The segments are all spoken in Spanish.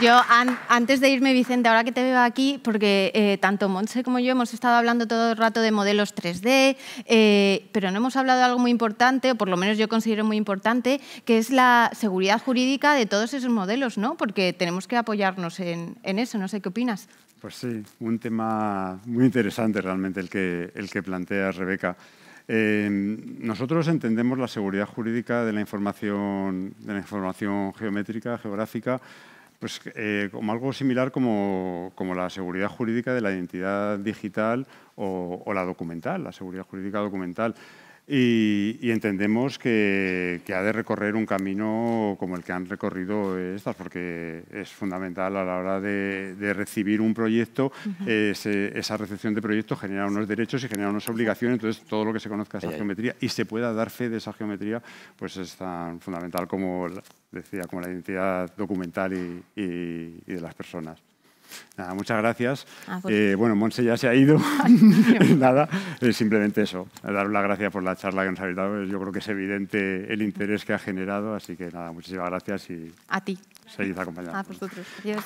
Yo, antes de irme, Vicente, ahora que te veo aquí, porque eh, tanto Montse como yo hemos estado hablando todo el rato de modelos 3D, eh, pero no hemos hablado de algo muy importante, o por lo menos yo considero muy importante, que es la seguridad jurídica de todos esos modelos, ¿no? Porque tenemos que apoyarnos en, eso, no sé qué opinas. Pues sí, un tema muy interesante realmente el que, el que plantea Rebeca. Em, nosotros entendemos la seguridad jurídica de la información, de la información geométrica, geográfica, pues eh, como algo similar como, la seguridad jurídica de la identidad digital o, o la documental, la seguridad jurídica documental y, entendemos que, ha de recorrer un camino como el que han recorrido estas, porque es fundamental a la hora de, recibir un proyecto, eh, esa recepción de proyectos genera unos derechos y genera unas obligaciones, entonces todo lo que se conozca esa geometría y se pueda dar fe de esa geometría, pues es tan fundamental como, decía, como la identidad documental y de las personas. Nada, muchas gracias. Ah, pues eh, bueno, Monse ya se ha ido. Nada, simplemente eso. Daros las gracias por la charla que nos ha dado. Yo creo que es evidente el interés que ha generado. Así que nada, muchísimas gracias y... A ti. Seguid acompañando. A vosotros. Adiós.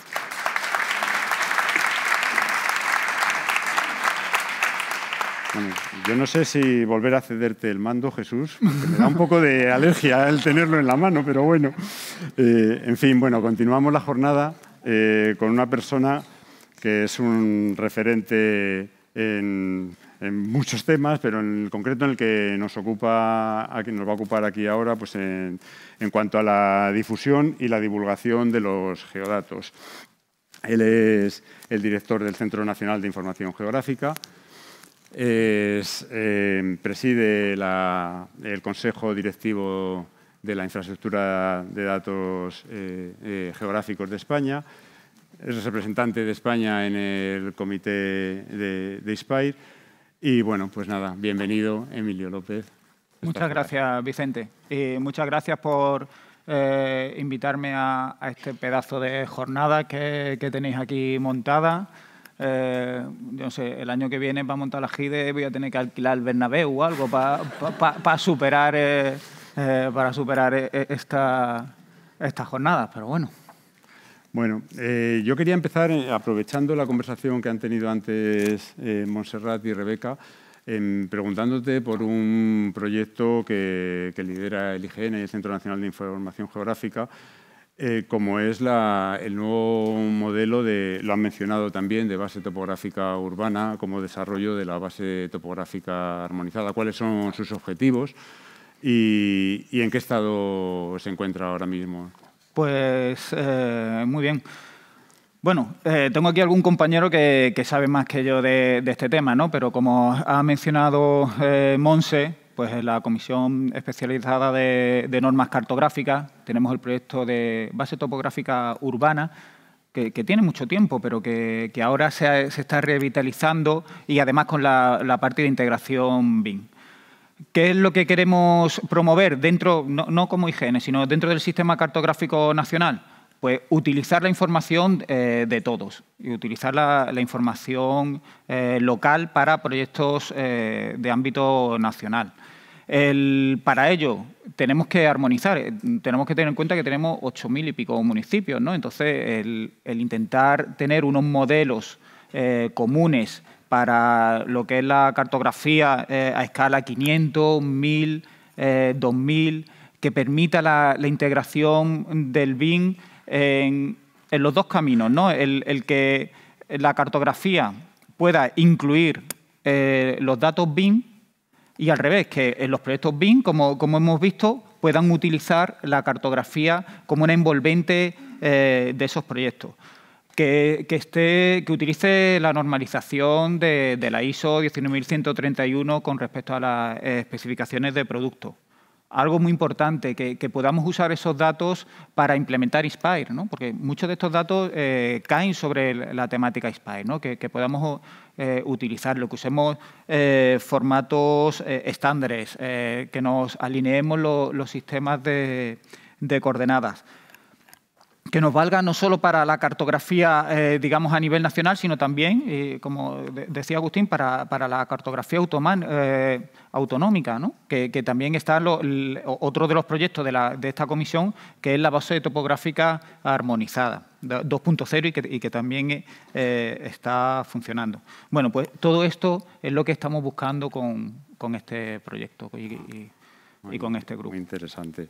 yo no sé si volver a cederte el mando, Jesús, me da un poco de alergia el tenerlo en la mano, pero bueno. Eh, en fin, bueno, continuamos la jornada. Eh, con una persona que es un referente en, muchos temas, pero en el concreto en el que nos, ocupa, a quien nos va a ocupar aquí ahora, pues en, cuanto a la difusión y la divulgación de los geodatos. Él es el director del Centro Nacional de Información Geográfica, eh, preside el Consejo Directivo de la infraestructura de datos eh, eh, geográficos de España. Es representante de España en el comité de, de Y bueno, pues nada, bienvenido Emilio López. Muchas gracias, Vicente. Y muchas gracias por eh, invitarme a, este pedazo de jornada que, tenéis aquí montada. yo no sé, el año que viene para montar la GIDE voy a tener que alquilar el Bernabéu o algo para superar... Eh, para superar eh, eh, esta, estas jornadas, pero bueno. Bueno, yo quería empezar aprovechando la conversación que han tenido antes Montserrat y Rebeca, em, preguntándote por un proyecto que, lidera el IGN, el Centro Nacional de Información Geográfica, como es el nuevo modelo, de, lo han mencionado también, de base topográfica urbana como desarrollo de la base topográfica armonizada. ¿Cuáles son sus objetivos? ¿Y, en qué estado se encuentra ahora mismo? Pues eh, muy bien. Bueno, eh, tengo aquí algún compañero que, sabe más que yo de, este tema, ¿no? Pero como ha mencionado eh, Monse, pues la Comisión Especializada de, Normas Cartográficas tenemos el proyecto de base topográfica urbana, que, tiene mucho tiempo, pero que, ahora se, está revitalizando y además con la, la parte de integración BIM. ¿Qué es lo que queremos promover dentro, no, como higiene sino dentro del sistema cartográfico nacional? Pues utilizar la información eh, de todos y utilizar la, información eh, local para proyectos eh, de ámbito nacional. para ello tenemos que armonizar, tenemos que tener en cuenta que tenemos 8.000 y pico municipios, ¿no? Entonces, el intentar tener unos modelos comunes para lo que es la cartografía eh, a escala 500, 1000, 2000, que permita la, integración del BIM en, los dos caminos, ¿no? el, que la cartografía pueda incluir eh, los datos BIM y al revés, que en los proyectos BIM, como, hemos visto, puedan utilizar la cartografía como una envolvente eh, de esos proyectos que, utilice la normalización de, la ISO 19131 con respecto a las eh, especificaciones de producto algo muy importante, que, podamos usar esos datos para implementar Inspire, porque muchos de estos datos eh, caen sobre la temática Inspire, que, podamos eh, utilizarlo, que usemos formatos estándares, que nos alineemos los sistemas de coordenadas que nos valga no solo para la cartografía, eh, digamos, a nivel nacional, sino también, eh, como decía Agustín, para, la cartografía eh, autonómica, ¿no? que, también está otro de los proyectos de, la, de, esta comisión, que es la base topográfica armonizada, 2.0, y que, y que, también está funcionando. Bueno, pues todo esto es lo que estamos buscando con, este proyecto y con este grupo. interesante.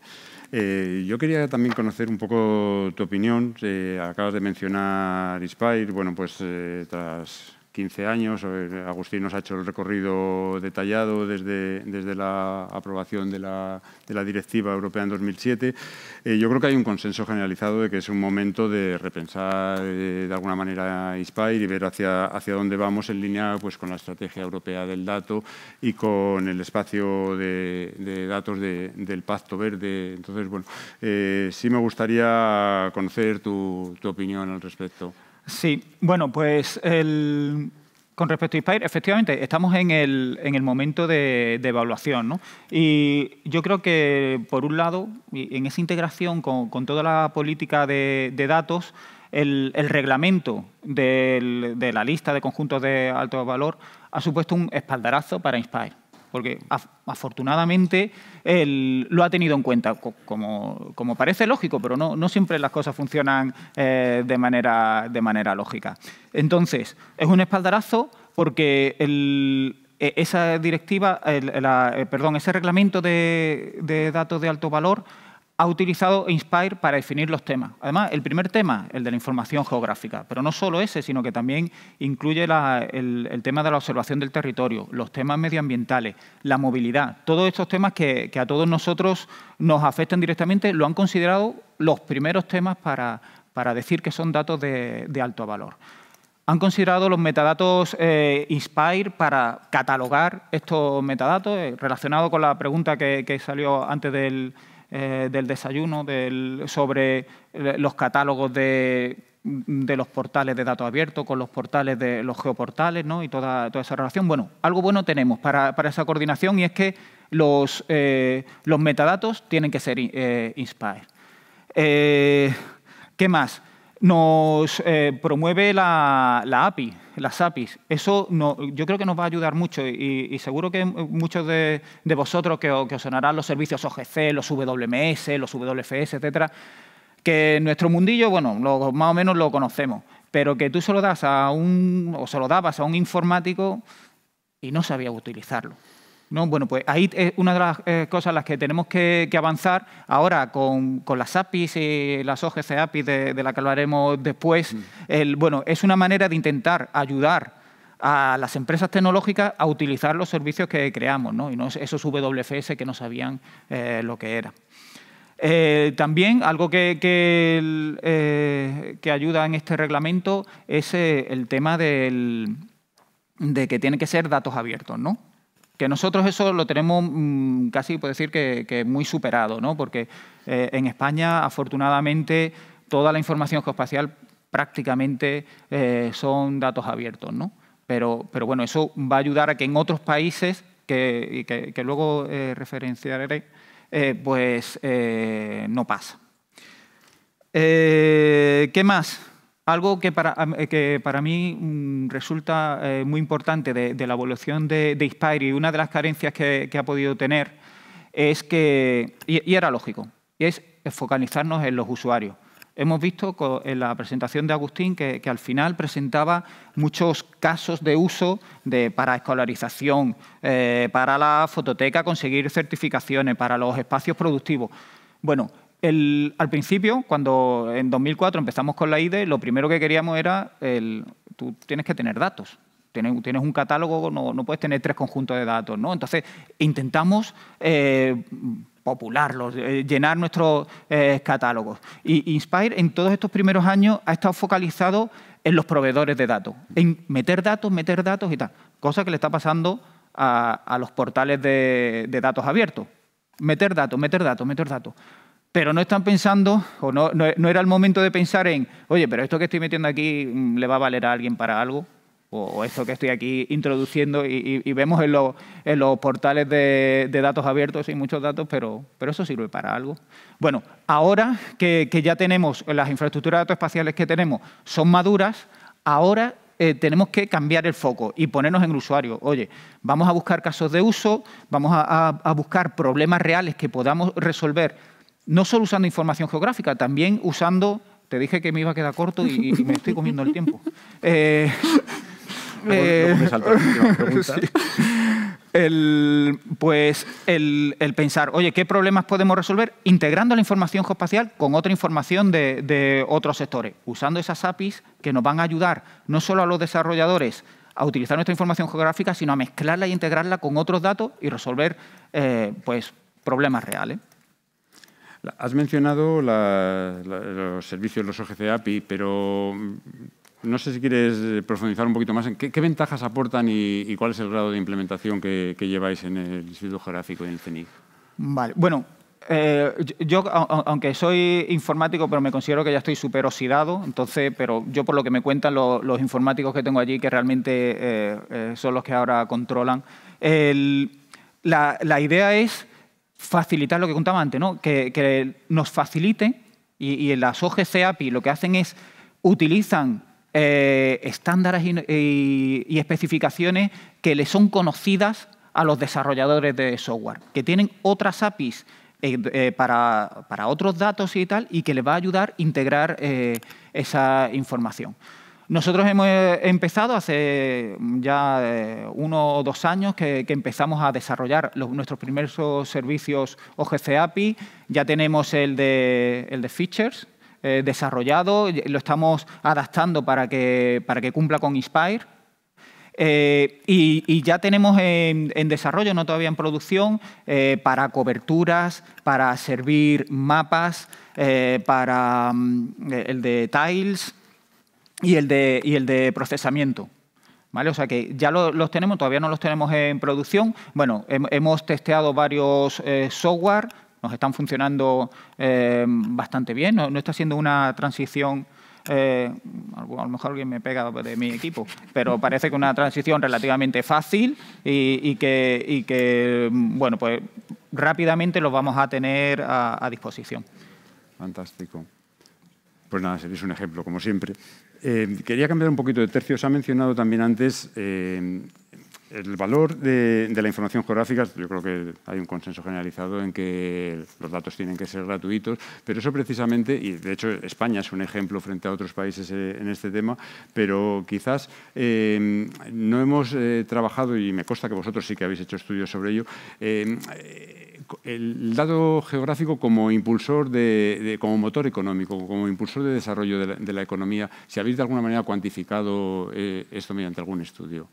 Eh, yo quería también conocer un poco tu opinión. Eh, acabas de mencionar Inspire. Bueno, pues eh, tras 15 años. Agustín nos ha hecho el recorrido detallado desde, desde la aprobación de la, de la Directiva Europea en 2007. Eh, yo creo que hay un consenso generalizado de que es un momento de repensar eh, de alguna manera INSPIRE y ver hacia, hacia dónde vamos en línea pues, con la Estrategia Europea del Dato y con el espacio de, datos del Pacto Verde. Entonces, bueno, eh, sí me gustaría conocer tu opinión al respecto. Sí, bueno, pues con respecto a Inspire, efectivamente, estamos en el, en el momento de, evaluación. ¿no? Y yo creo que, por un lado, en esa integración con, toda la política de, datos, el, reglamento de la lista de conjuntos de alto valor ha supuesto un espaldarazo para Inspire porque afortunadamente lo ha tenido en cuenta, como, parece lógico, pero no, siempre las cosas funcionan eh, de, manera, lógica. Entonces, es un espaldarazo porque e, esa directiva, eh, perdón, ese reglamento de, datos de alto valor ha utilizado Inspire para definir los temas. Además, el primer tema, el de la información geográfica, pero no solo ese, sino que también incluye el, tema de la observación del territorio, los temas medioambientales, la movilidad, todos estos temas que, a todos nosotros nos afectan directamente, lo han considerado los primeros temas para, para decir que son datos de, alto valor. Han considerado los metadatos eh, Inspire para catalogar estos metadatos eh, relacionado relacionados con la pregunta que salió antes del, eh, del desayuno, sobre eh, los catálogos de, los portales de datos abiertos con los portales de los geoportales y toda, esa relación. Bueno, algo bueno tenemos para, esa coordinación y es que eh, los, metadatos tienen que ser eh, Inspire. ¿Qué más? nos eh, promueve la, la, API, las APIs. Eso no, yo creo que nos va a ayudar mucho y, seguro que muchos de, de vosotros que, que, os sonarán los servicios OGC, los WMS, los WFS, etcétera, que nuestro mundillo, bueno, más o menos lo conocemos, pero que tú se lo das a un, o se lo dabas a un informático y no sabía utilizarlo. Bueno, pues ahí es una de las eh, cosas en las que tenemos que, avanzar. Ahora, con, las APIs y las OGC APIs, de, las la que hablaremos después, mm. bueno, es una manera de intentar ayudar a las empresas tecnológicas a utilizar los servicios que creamos, ¿no? y no esos WFS que no sabían eh, lo que era. Eh, también algo que, que, ayuda en este reglamento es el tema de que tiene que ser datos abiertos, ¿no? que nosotros eso lo tenemos mm, casi, puedo decir, que, muy superado, ¿no? porque eh, en España, afortunadamente, toda la información geoespacial prácticamente eh, son datos abiertos. Pero, bueno, eso va a ayudar a que en otros países, que, que, luego eh, referenciaré, pues no pasa. ¿Qué más? Algo que para, eh, que para mí mm, resulta eh, muy importante de, la evolución de, Inspire y una de las carencias que, ha podido tener es que, y, era lógico, es focalizarnos en los usuarios. Hemos visto en la presentación de Agustín que, al final presentaba muchos casos de uso de, para escolarización, eh, para la fototeca, conseguir certificaciones, para los espacios productivos. Bueno, al principio, cuando en 2004 empezamos con la IDE, lo primero que queríamos era, el, tú tienes que tener datos. Tienes, un catálogo, no, puedes tener tres conjuntos de datos. ¿no? Entonces, intentamos eh, popularlos, eh, llenar nuestros eh, catálogos. Y Inspire en todos estos primeros años ha estado focalizado en los proveedores de datos, en meter datos, meter datos y tal. Cosa que le está pasando a, los portales de datos abiertos. Meter datos, meter datos, meter datos pero no están pensando, o no, era el momento de pensar en, oye, pero esto que estoy metiendo aquí mm, le va a valer a alguien para algo, o, esto que estoy aquí introduciendo, y, vemos en, los portales de, datos abiertos, hay muchos datos, pero, eso sirve para algo. Bueno, ahora que, ya tenemos las infraestructuras de datos espaciales que tenemos, son maduras, ahora eh, tenemos que cambiar el foco y ponernos en el usuario. Oye, vamos a buscar casos de uso, vamos a buscar problemas reales que podamos resolver no solo usando información geográfica, también usando, te dije que me iba a quedar corto y, me estoy comiendo el tiempo. pues el, pensar, oye, ¿qué problemas podemos resolver integrando la información geoespacial con otra información de, otros sectores? Usando esas APIs que nos van a ayudar no solo a los desarrolladores a utilizar nuestra información geográfica, sino a mezclarla y integrarla con otros datos y resolver eh, pues, problemas reales. Has mencionado los servicios, de los OGC API, pero mm, no sé si quieres eh, profundizar un poquito más en qué, ventajas aportan y, cuál es el grado de implementación que, lleváis en el Instituto Geográfico y en el CENIC. Vale, bueno, eh, yo, aunque soy informático, pero me considero que ya estoy súper oxidado, entonces, pero yo por lo que me cuentan los informáticos que tengo allí, que realmente eh, son los que ahora controlan, la, idea es facilitar lo que contaba antes, ¿no? que, nos facilite, y, en las OGC API lo que hacen es utilizan eh, estándares y, especificaciones que les son conocidas a los desarrolladores de software, que tienen otras APIs eh, eh, para, otros datos y tal, y que les va a ayudar a integrar esa información. Nosotros hemos eh, empezado hace ya eh, uno o dos años que, empezamos a desarrollar nuestros primeros servicios OGC API. Ya tenemos el de, features eh, desarrollado, lo estamos adaptando para que, para que cumpla con Inspire. y, ya tenemos en, desarrollo, no todavía en producción, para coberturas, para servir mapas, para mm, el de tiles, y el de, y el de procesamiento. ¿Vale? O sea que ya los tenemos, todavía no los tenemos en producción. Bueno, hemos testeado varios eh, software, nos están funcionando eh, bastante bien, no, está siendo una transición... Eh, a lo mejor alguien me pega de mi equipo, pero parece que una transición relativamente fácil y, que, y que, bueno, pues rápidamente los vamos a tener a, a disposición. Fantástico. Pues nada, seréis un ejemplo, como siempre. Eh, quería cambiar un poquito de tercio. Se ha mencionado también antes eh, el valor de, la información geográfica. Yo creo que hay un consenso generalizado en que los datos tienen que ser gratuitos, pero eso precisamente, y de hecho España es un ejemplo frente a otros países eh, en este tema, pero quizás no hemos trabajado, y me consta que vosotros sí que habéis hecho estudios sobre ello, el dato geográfico como impulsor, de, como motor económico, como impulsor de desarrollo de la, economía, si habéis de alguna manera cuantificado eh, esto mediante algún estudio.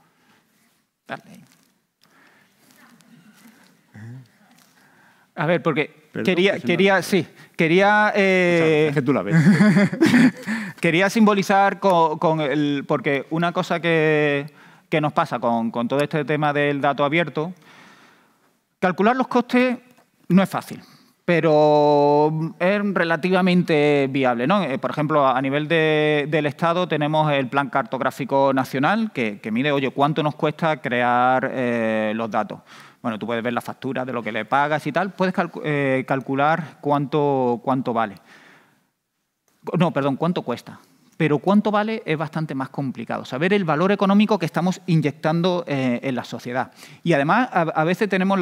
Dale. A ver, porque quería, quería, sí, quería... Eh, que tú la ves. quería simbolizar con, el... Porque una cosa que, nos pasa con, con todo este tema del dato abierto, calcular los costes no es fácil, pero es relativamente viable. ¿no? Eh, por ejemplo, a nivel de, del Estado tenemos el Plan Cartográfico Nacional que, mire, mide, oye, cuánto nos cuesta crear eh, los datos. Bueno, tú puedes ver la factura de lo que le pagas y tal, puedes eh, calcular cuánto, cuánto vale. No, perdón, cuánto cuesta pero cuánto vale es bastante más complicado, saber el valor económico que estamos inyectando eh, en la sociedad. Y además a, veces tenemos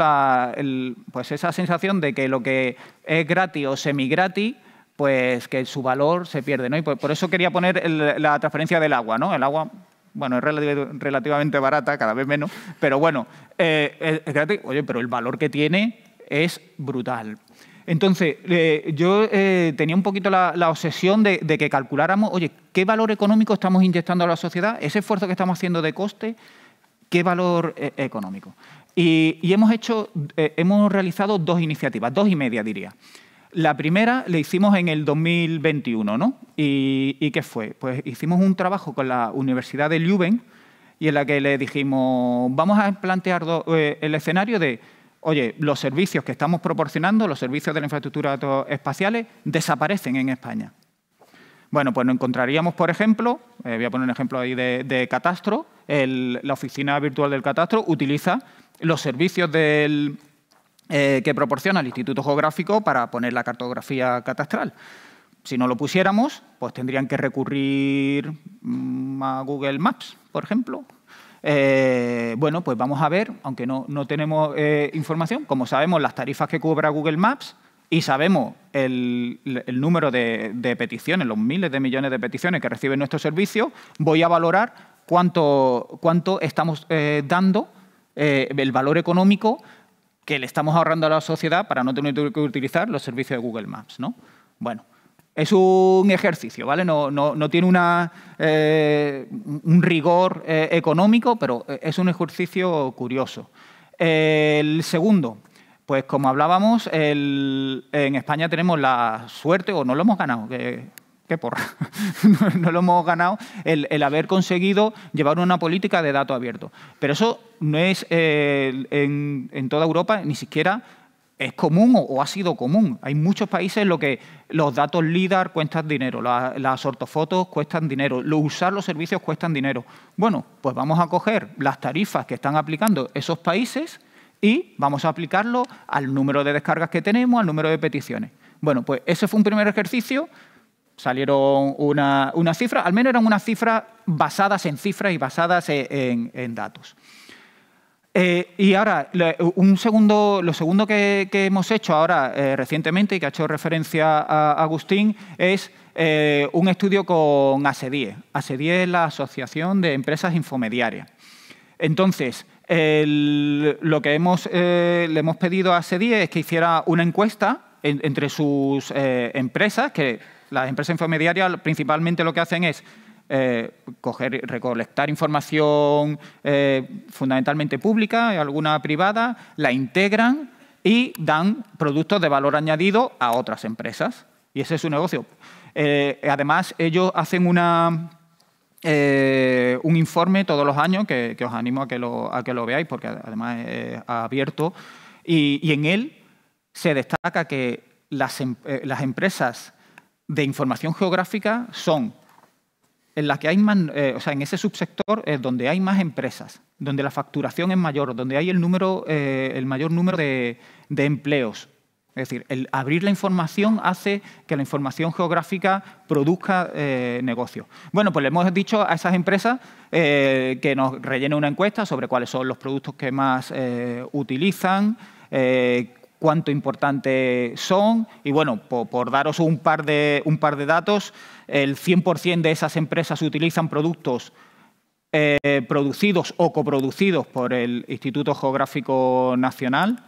pues esa sensación de que lo que es gratis o semigratis pues que su valor se pierde. ¿no? Y por, eso quería poner la transferencia del agua. ¿no? El agua bueno, es relativamente barata, cada vez menos, pero bueno, eh, es gratis. Oye, pero el valor que tiene es brutal. Entonces, eh, yo eh, tenía un poquito la, obsesión de, que calculáramos, oye, ¿qué valor económico estamos inyectando a la sociedad? Ese esfuerzo que estamos haciendo de coste, ¿qué valor eh, económico? Y, hemos, hecho, hemos realizado dos iniciativas, dos y media diría. La primera la hicimos en el 2021, ¿no? ¿Y, qué fue? Pues hicimos un trabajo con la Universidad de Leuven y en la que le dijimos, vamos a plantear el escenario de oye, los servicios que estamos proporcionando, los servicios de la infraestructura espacial, espaciales, desaparecen en España. Bueno, pues nos encontraríamos, por ejemplo, eh, voy a poner un ejemplo ahí de, Catastro, la oficina virtual del Catastro utiliza los servicios eh, que proporciona el Instituto Geográfico para poner la cartografía catastral. Si no lo pusiéramos, pues tendrían que recurrir mm, a Google Maps, por ejemplo, eh, bueno, pues vamos a ver, aunque no, tenemos eh, información, como sabemos las tarifas que cobra Google Maps y sabemos el, número de, peticiones, los miles de millones de peticiones que recibe nuestro servicio, voy a valorar cuánto, estamos eh, dando, el valor económico que le estamos ahorrando a la sociedad para no tener que utilizar los servicios de Google Maps. ¿no? Bueno. Es un ejercicio, ¿vale? No, tiene eh, un rigor eh, económico, pero eh, es un ejercicio curioso. El segundo, pues como hablábamos, en España tenemos la suerte, o no lo hemos ganado, que, qué porra, no lo hemos ganado, el, haber conseguido llevar una política de datos abierto. Pero eso no es en, toda Europa, ni siquiera es común o, ha sido común. Hay muchos países en los que los datos LIDAR cuestan dinero, las ortofotos cuestan dinero, lo, usar los servicios cuestan dinero. Bueno, pues vamos a coger las tarifas que están aplicando esos países y vamos a aplicarlo al número de descargas que tenemos, al número de peticiones. Bueno, pues ese fue un primer ejercicio. Salieron unas una cifras, al menos eran unas cifras basadas en cifras y basadas en datos. Eh, y ahora, un segundo, lo segundo que, hemos hecho ahora eh, recientemente y que ha hecho referencia a, Agustín es eh, un estudio con Asedie. Asedie e es la Asociación de Empresas Infomediarias. Entonces, lo que le hemos pedido a Asedie e es que hiciera una encuesta entre sus empresas, que las empresas infomediarias principalmente lo que hacen es eh, recolectar información eh, fundamentalmente pública y alguna privada, la integran y dan productos de valor añadido a otras empresas. Y ese es su negocio. Eh, además, ellos hacen una, un informe todos los años, que, os animo a que, lo, a que, lo, veáis, porque además es abierto, y, en él se destaca que las, em, las empresas de información geográfica son en la que hay más, eh, o sea, en ese subsector es donde hay más empresas, donde la facturación es mayor, donde hay el, número, eh, el mayor número de, empleos. Es decir, el abrir la información hace que la información geográfica produzca eh, negocio. Bueno, pues le hemos dicho a esas empresas que nos rellenen una encuesta sobre cuáles son los productos que más utilizan, cuánto importantes son. Y bueno, por, daros un par de, un par de datos, el 100% de esas empresas utilizan productos eh, producidos o coproducidos por el Instituto Geográfico Nacional.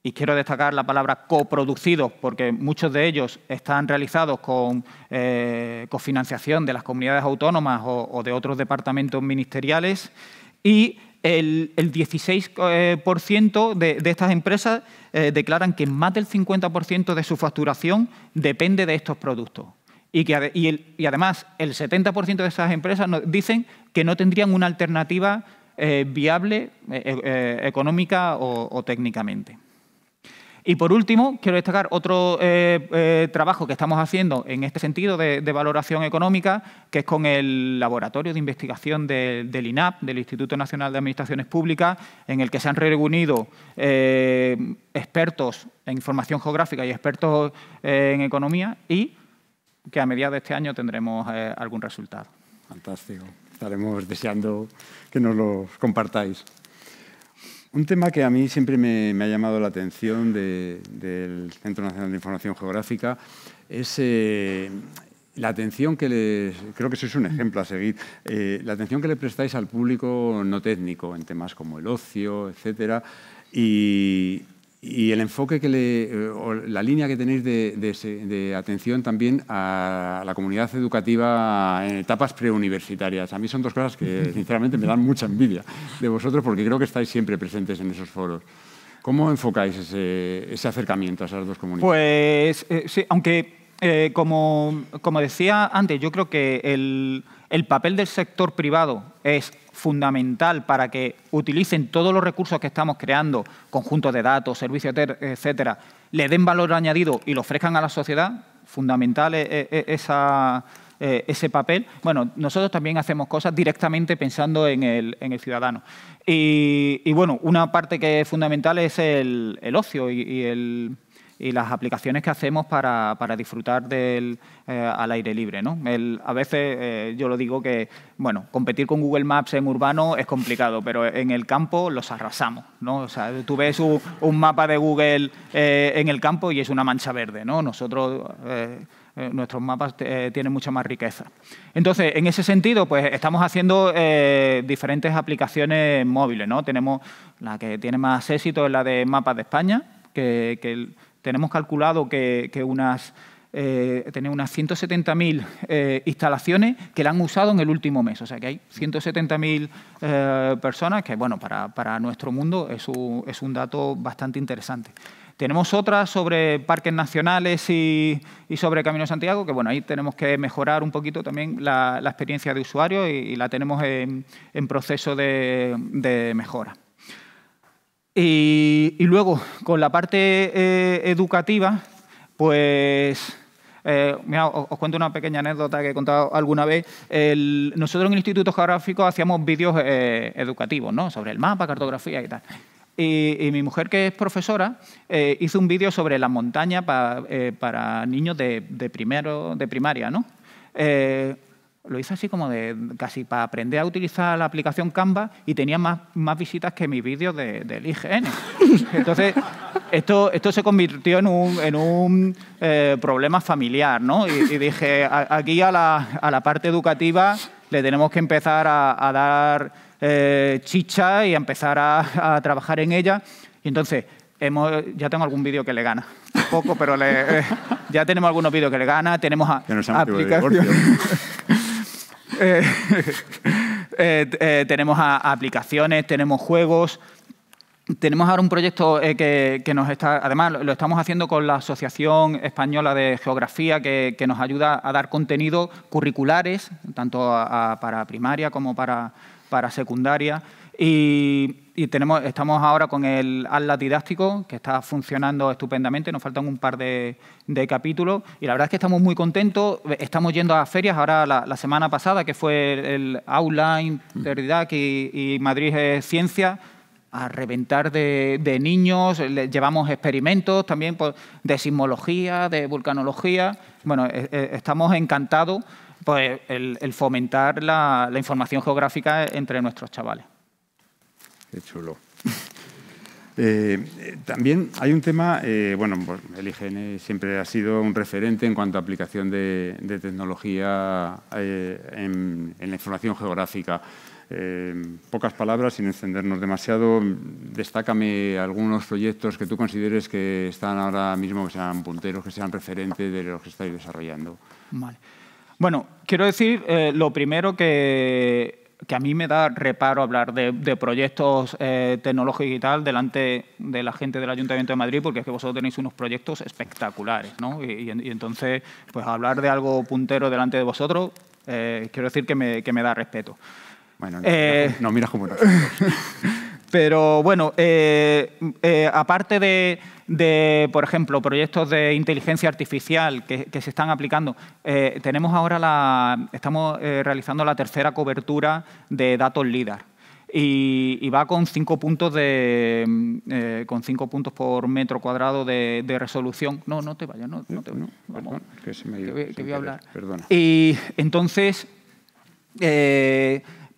Y quiero destacar la palabra coproducidos porque muchos de ellos están realizados con eh, cofinanciación de las comunidades autónomas o, o de otros departamentos ministeriales. Y el, 16% eh, de, estas empresas eh, declaran que más del 50% de su facturación depende de estos productos. Y, además el 70% de estas empresas dicen que no tendrían una alternativa eh, viable, económica o técnicamente. Y por último, quiero destacar otro eh, eh, trabajo que estamos haciendo en este sentido de, valoración económica, que es con el Laboratorio de Investigación del INAP, del Instituto Nacional de Administraciones Públicas, en el que se han reunido eh, expertos en información geográfica y expertos en economía y que a mediados de este año tendremos algún resultado. Fantástico. Estaremos deseando que nos lo compartáis. Un tema que a mí siempre me, ha llamado la atención del Centro Nacional de Información Geográfica es eh, la atención que les, creo que sois un ejemplo a seguir, eh, la atención que le prestáis al público no técnico en temas como el ocio, etcétera, y, y el enfoque que le, eh, la línea que tenéis de, atención también a la comunidad educativa en etapas preuniversitarias. A mí son dos cosas que sinceramente me dan mucha envidia de vosotros porque creo que estáis siempre presentes en esos foros. ¿Cómo enfocáis ese, acercamiento a esas dos comunidades? Pues eh, sí, aunque eh, como, decía antes, yo creo que el, el papel del sector privado es fundamental para que utilicen todos los recursos que estamos creando, conjuntos de datos, servicios, etcétera, le den valor añadido y lo ofrezcan a la sociedad, fundamental e, e, e, ese papel. Bueno, nosotros también hacemos cosas directamente pensando en el, en el ciudadano. Y, bueno, una parte que es fundamental es el, ocio y el y las aplicaciones que hacemos para, para disfrutar del, eh, al aire libre. ¿no? a veces eh, yo lo digo que, bueno, competir con Google Maps en urbano es complicado, pero en el campo los arrasamos. ¿no? O sea, tú ves un, mapa de Google eh, en el campo y es una mancha verde. ¿no? Nosotros nuestros mapas tienen mucha más riqueza. Entonces, en ese sentido, pues estamos haciendo diferentes aplicaciones móviles, ¿no? Tenemos la que tiene más éxito es la de mapas de España, que tenemos calculado que, unas, eh, tiene unas 170.000 eh, instalaciones que la han usado en el último mes. O sea que hay 170.000 eh, personas que, bueno, para, nuestro mundo es un, dato bastante interesante. Tenemos otras sobre parques nacionales y, sobre Camino de Santiago, que bueno, ahí tenemos que mejorar un poquito también la, experiencia de usuario y, la tenemos en, proceso de mejora. Y, luego, con la parte eh, educativa, pues... Eh, mira, os, cuento una pequeña anécdota que he contado alguna vez. nosotros en el Instituto Geográfico hacíamos vídeos eh, educativos, ¿no? Sobre el mapa, cartografía y tal. Y, mi mujer, que es profesora, hizo un vídeo sobre la montaña para niños de, primero, de primaria, ¿no? Lo hice así como de casi para aprender a utilizar la aplicación Canva y tenía más, más visitas que mis vídeos de, del IGN. Entonces, esto, esto se convirtió en un, en un eh, problema familiar, ¿no? Y, dije, aquí a la, parte educativa le tenemos que empezar a, dar eh, chicha y a empezar a trabajar en ella. Y entonces, Hemos, ya tengo algún vídeo que le gana. Poco, pero eh, ya tenemos algunos vídeos que le gana. Tenemos a, Eh, eh, eh, tenemos aplicaciones, tenemos juegos. Tenemos ahora un proyecto que, nos está, además lo estamos haciendo con la Asociación Española de Geografía, que, nos ayuda a dar contenidos curriculares, tanto para primaria como para, para secundaria. Y, tenemos, estamos ahora con el Atlas didáctico, que está funcionando estupendamente. Nos faltan un par de, capítulos. Y la verdad es que estamos muy contentos. Estamos yendo a ferias. Ahora, la, semana pasada, que fue el, Outline de mm. Interdidac y, Madrid es Ciencia, a reventar de, niños, llevamos experimentos también de sismología, de vulcanología. Bueno, e, e, estamos encantados pues, el, fomentar la información geográfica entre nuestros chavales. Qué chulo. Eh, también hay un tema, eh, bueno, pues, el IGN siempre ha sido un referente en cuanto a aplicación de, tecnología eh, en, la información geográfica. pocas palabras, sin encendernos demasiado, destácame algunos proyectos que tú consideres que están ahora mismo, que sean punteros, que sean referentes de los que estáis desarrollando. Bueno, quiero decir lo primero que que a mí me da reparo hablar de, proyectos eh, tecnológicos y tal delante de la gente del Ayuntamiento de Madrid, porque es que vosotros tenéis unos proyectos espectaculares, ¿no? Y, entonces, pues hablar de algo puntero delante de vosotros, eh, quiero decir que me, da respeto. Bueno, no, eh, miras Pero bueno, eh, eh, aparte de, por ejemplo, proyectos de inteligencia artificial que, se están aplicando, eh, tenemos ahora la, estamos realizando la tercera cobertura de datos LIDAR. Y, va con cinco puntos de mm, con cinco puntos por metro cuadrado de, resolución. No, no te vayas, no, te perdón, que, se me voy, a hablar. Perdona. Y entonces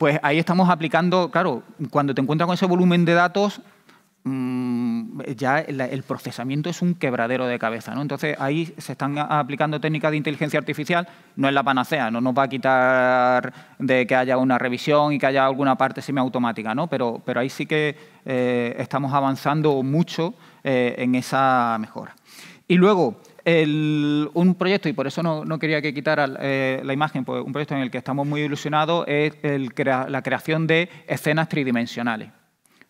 pues ahí estamos aplicando, claro, cuando te encuentras con ese volumen de datos, mm, ya el, procesamiento es un quebradero de cabeza, ¿no? Entonces ahí se están aplicando técnicas de inteligencia artificial, no es la panacea, no nos va a quitar de que haya una revisión y que haya alguna parte semiautomática, ¿no? Pero, pero ahí sí que eh, estamos avanzando mucho eh, en esa mejora. Y luego, un proyecto, y por eso no, quería que quitara eh, la imagen, pues un proyecto en el que estamos muy ilusionados es el la creación de escenas tridimensionales.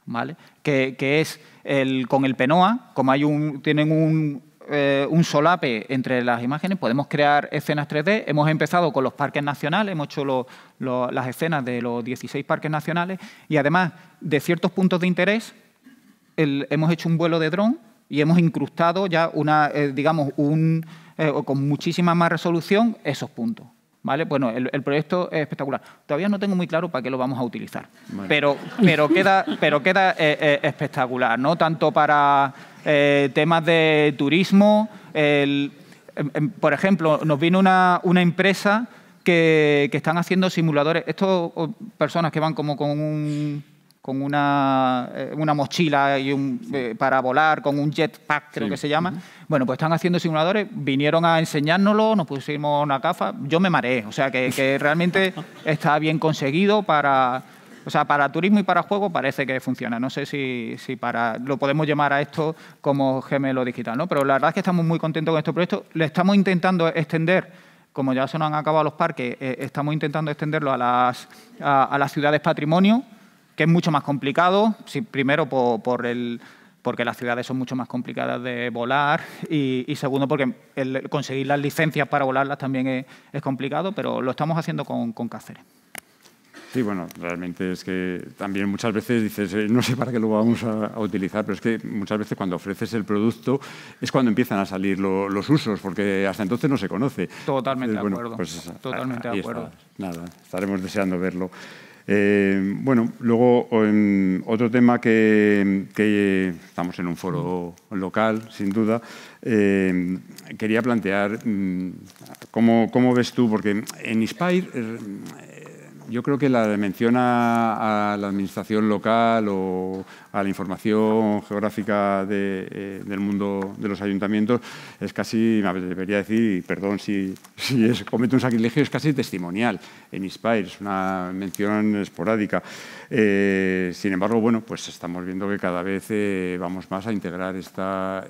¿Vale? Que, es el, con el PENOA, como hay un, tienen un, eh, solape entre las imágenes, podemos crear escenas 3D. Hemos empezado con los parques nacionales, hemos hecho las escenas de los 16 parques nacionales y además de ciertos puntos de interés hemos hecho un vuelo de dron y hemos incrustado ya una, eh, digamos, un, eh, con muchísima más resolución esos puntos. ¿Vale? Bueno, el, proyecto es espectacular. Todavía no tengo muy claro para qué lo vamos a utilizar, pero, pero queda, pero queda eh, espectacular, ¿no? Tanto para temas de turismo, em, em, por ejemplo, nos vino una, empresa que, que están haciendo simuladores. Estas personas que van como con un con eh, una, mochila y eh, para volar, con un jetpack, creo que se llama. Bueno, pues están haciendo simuladores, vinieron a enseñárnoslo, nos pusimos una gafa, yo me mareé, o sea que, realmente está bien conseguido para... O para turismo y para juego parece que funciona. No sé si, para lo podemos llamar a esto como gemelo digital, ¿no? Pero la verdad es que estamos muy contentos con este proyecto. Le estamos intentando extender como ya se nos han acabado los parques, eh, estamos intentando extenderlo a las ciudades patrimonio, que es mucho más complicado, primero porque las ciudades son mucho más complicadas de volar y, segundo porque el conseguir las licencias para volarlas también es, complicado, pero lo estamos haciendo con, Cáceres. Sí, bueno, realmente es que también muchas veces dices, eh, no sé para qué lo vamos a, utilizar, pero es que muchas veces cuando ofreces el producto es cuando empiezan a salir los usos, porque hasta entonces no se conoce. Totalmente de acuerdo. Pues, totalmente de acuerdo. Nada, estaremos deseando verlo. Eh, bueno, luego em, otro tema que, estamos en un foro local, sin duda, eh, quería plantear mm, cómo, cómo, ves tú, porque en Inspire eh, yo creo que la mención a, la administración local o a la información geográfica eh, del mundo de los ayuntamientos es casi, me debería decir, perdón si, si es, cometo un sacrilegio, es casi testimonial en Inspire, es una mención esporádica. Eh, sin embargo, bueno, pues estamos viendo que cada vez eh, vamos más a integrar esta,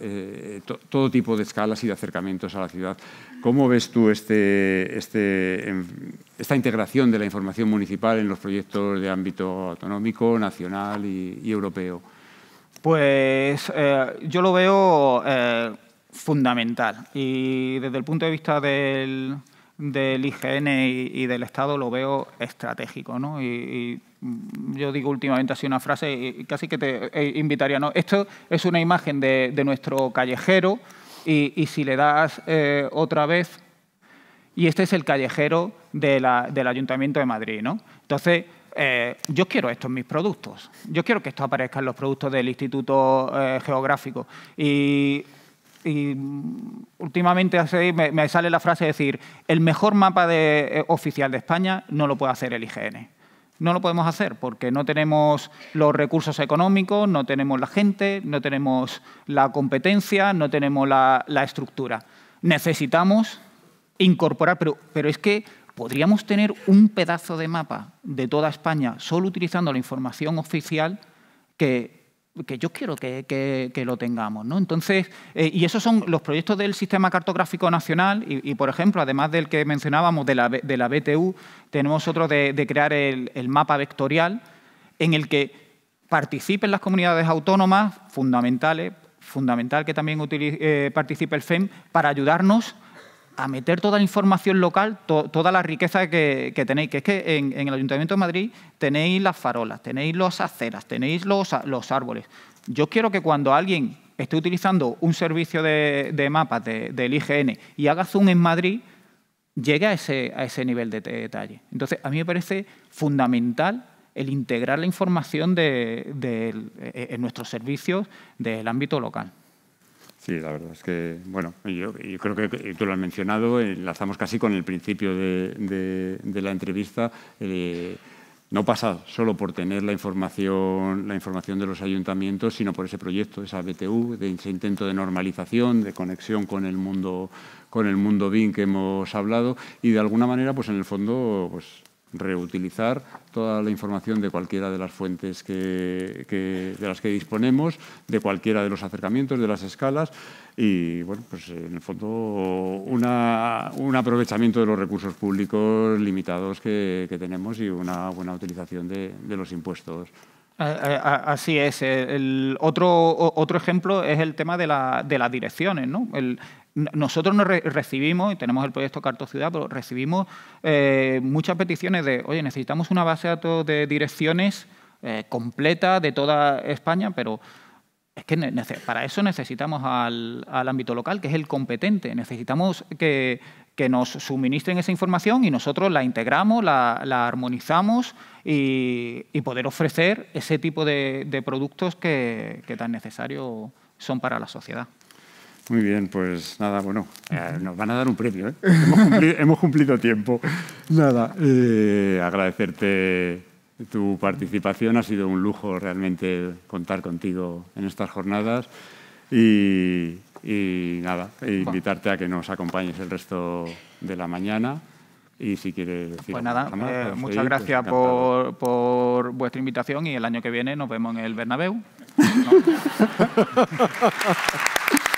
todo tipo de escalas y de acercamientos a la ciudad ¿Cómo ves tú este, este, em, esta integración de la información municipal en los proyectos de ámbito autonómico, nacional y, europeo? Pues eh, yo lo veo eh, fundamental y desde el punto de vista del, IGN y, del Estado lo veo estratégico. Y, yo digo últimamente así una frase y casi que te eh, invitaría, ¿no? esto es una imagen de nuestro callejero, y, si le das eh, otra vez, y este es el callejero del Ayuntamiento de Madrid. ¿no? Entonces, eh, yo quiero esto en mis productos, yo quiero que esto aparezca en los productos del Instituto eh, Geográfico. Y, últimamente me, sale la frase de decir, el mejor mapa oficial de España no lo puede hacer el IGN no lo podemos hacer porque no tenemos los recursos económicos, no tenemos la gente, no tenemos la competencia, no tenemos la, estructura. Necesitamos incorporar, pero, pero es que podríamos tener un pedazo de mapa de toda España solo utilizando la información oficial que, que yo quiero que, lo tengamos. ¿no? Entonces, eh, y esos son los proyectos del Sistema Cartográfico Nacional y, por ejemplo, además del que mencionábamos de la, de la BTU, tenemos otro de, crear el, mapa vectorial en el que participen las comunidades autónomas fundamentales, fundamental que también eh, participe el FEM, para ayudarnos a meter toda la información local, toda la riqueza que, tenéis, que es que en, el Ayuntamiento de Madrid tenéis las farolas, tenéis las aceras, tenéis los, árboles. Yo quiero que cuando alguien esté utilizando un servicio de, mapas del IGN y haga zoom en Madrid, llegue a ese, a ese nivel de detalle. Entonces, a mí me parece fundamental el integrar la información de, e, en nuestros servicios del ámbito local. Sí, la verdad es que, bueno, yo, creo que tú lo has mencionado, eh, enlazamos casi con el principio de, la entrevista. Eh, no pasa solo por tener la información, la información de los ayuntamientos, sino por ese proyecto, esa BTU, de ese intento de normalización, de conexión con el mundo, con el mundo BIM que hemos hablado, y de alguna manera, pues en el fondo, pues reutilizar toda la información de cualquiera de las fuentes que, de las que disponemos, de cualquiera de los acercamientos, de las escalas y, bueno, pues en el fondo un aprovechamiento de los recursos públicos limitados que, tenemos y una buena utilización de los impuestos Así es. Eh, otro, otro ejemplo es el tema de, la, las direcciones. ¿no? nosotros nos recibimos, y tenemos el proyecto Carto Ciudad, pero recibimos eh, muchas peticiones de, oye, necesitamos una base de datos de direcciones eh, completa de toda España, pero es que para eso necesitamos al, al, ámbito local, que es el competente. Necesitamos que, que nos suministren esa información y nosotros la integramos, la, armonizamos y, poder ofrecer ese tipo de, productos que, tan necesarios son para la sociedad. Muy bien, pues nada, bueno, eh, nos van a dar un premio, ¿eh? hemos, cumplido, tiempo. Nada, eh, agradecerte tu participación, ha sido un lujo realmente contar contigo en estas jornadas y, y nada, e invitarte a que nos acompañes el resto de la mañana. Y si quieres decir. Pues nada, eh, muchas pues gracias por, por, vuestra invitación y el año que viene nos vemos en el Bernabéu.